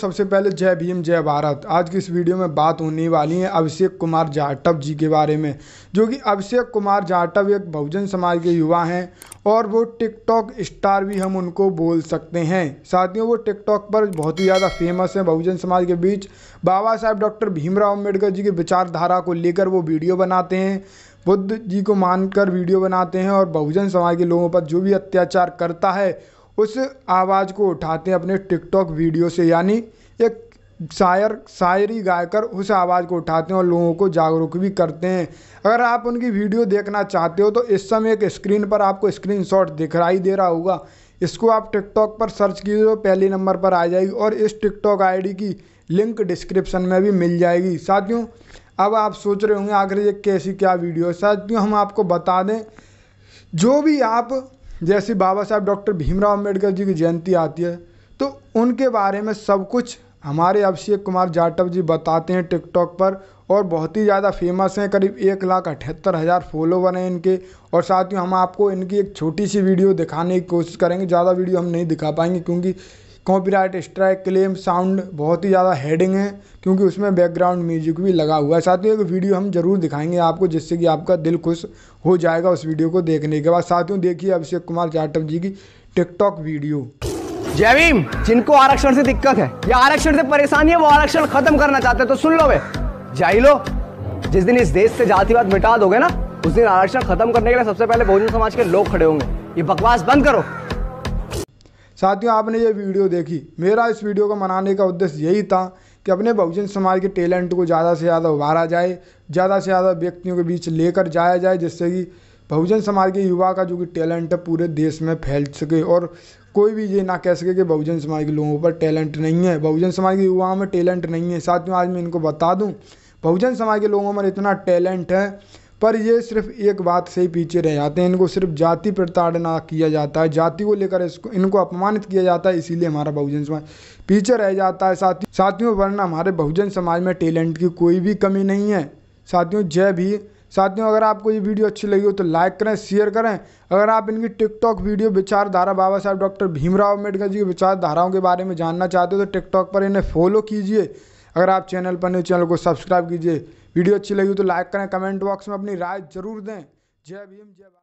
सबसे पहले जय भीम जय भारत आज की इस वीडियो में बात होने वाली है अभिषेक कुमार जाटव जी के बारे में जो कि अभिषेक कुमार जाटव एक बहुजन समाज के युवा हैं और वो टिकटॉक स्टार भी हम उनको बोल सकते हैं साथियों वो टिकटॉक पर बहुत ही ज़्यादा फेमस हैं बहुजन समाज के बीच बाबा साहेब डॉक्टर भीमराव अम्बेडकर जी की विचारधारा को लेकर वो वीडियो बनाते हैं बुद्ध जी को मानकर वीडियो बनाते हैं और बहुजन समाज के लोगों पर जो भी अत्याचार करता है उस आवाज़ को उठाते हैं अपने टिकटॉक वीडियो से यानी एक शायर शायरी गाकर उस आवाज़ को उठाते हैं और लोगों को जागरूक भी करते हैं अगर आप उनकी वीडियो देखना चाहते हो तो इस समय एक स्क्रीन पर आपको स्क्रीन शॉट दिखाई दे रहा होगा इसको आप टिकटॉक पर सर्च कीजिए तो पहले नंबर पर आ जाएगी और इस टिकटॉक आई की लिंक डिस्क्रिप्शन में भी मिल जाएगी साथियों अब आप सोच रहे होंगे आखिर ये कैसी क्या वीडियो है साथियों हम आपको बता दें जो भी आप जैसे बाबा साहब डॉक्टर भीमराव अम्बेडकर जी की जयंती आती है तो उनके बारे में सब कुछ हमारे अभिषेक कुमार जाटव जी बताते हैं टिकटॉक पर और बहुत ही ज़्यादा फेमस हैं करीब एक लाख अठहत्तर हज़ार फॉलोवर हैं इनके और साथ ही हम आपको इनकी एक छोटी सी वीडियो दिखाने की कोशिश करेंगे ज़्यादा वीडियो हम नहीं दिखा पाएंगे क्योंकि कॉपीराइट स्ट्राइक क्लेम साउंड बहुत ही ज़्यादा हेडिंग है क्योंकि उसमें बैकग्राउंड म्यूजिक भी लगा हुआ है साथ ही एक वीडियो हम जरूर दिखाएंगे आपको जिससे कि आपका दिल खुश हो जाएगा उस वीडियो को देखने के बाद साथियों देखिए अभिषेक कुमार जाटव जी की टिकटॉक वीडियो जयवीम जिनको आरक्षण से दिक्कत है या आरक्षण से परेशानी है वो आरक्षण खत्म करना चाहते हैं तो सुन लो वे जाई लो जिस दिन इस देश से जातिवाद मिटा दोगे ना उस दिन आरक्षण खत्म करने के लिए सबसे पहले बहुजन समाज के लोग खड़े होंगे ये बकवास बंद करो साथियों आपने ये वीडियो देखी मेरा इस वीडियो को मनाने का उद्देश्य यही था कि अपने बहुजन समाज के टैलेंट को ज़्यादा से ज़्यादा उभारा जाए ज़्यादा से ज़्यादा व्यक्तियों के बीच लेकर जाया जाए जिससे कि बहुजन समाज के युवा का जो कि टैलेंट है पूरे देश में फैल सके और कोई भी ये ना कह सके कि बहुजन समाज के लोगों पर टैलेंट नहीं है बहुजन समाज के युवाओं में टैलेंट नहीं है साथियों आज मैं इनको बता दूँ बहुजन समाज के लोगों में इतना टैलेंट है पर ये सिर्फ एक बात से ही पीछे रह जाते हैं इनको सिर्फ जाति प्रताड़ना किया जाता है जाति को लेकर इसको इनको अपमानित किया जाता है इसीलिए हमारा बहुजन समाज पीछे रह जाता है साथी साथियों वरना हमारे बहुजन समाज में टैलेंट की कोई भी कमी नहीं है साथियों जय भी साथियों अगर आपको ये वीडियो अच्छी लगी हो तो लाइक करें शेयर करें अगर आप इनकी टिकटॉक वीडियो विचारधारा बाबा साहब डॉक्टर भीमराव अम्बेडकर जी की विचारधाराओं के बारे में जानना चाहते हो तो टिकटॉक पर इन्हें फॉलो कीजिए अगर आप चैनल पर न्यूज चैनल को सब्सक्राइब कीजिए वीडियो अच्छी लगी तो लाइक करें कमेंट बॉक्स में अपनी राय जरूर दें जय भीम जय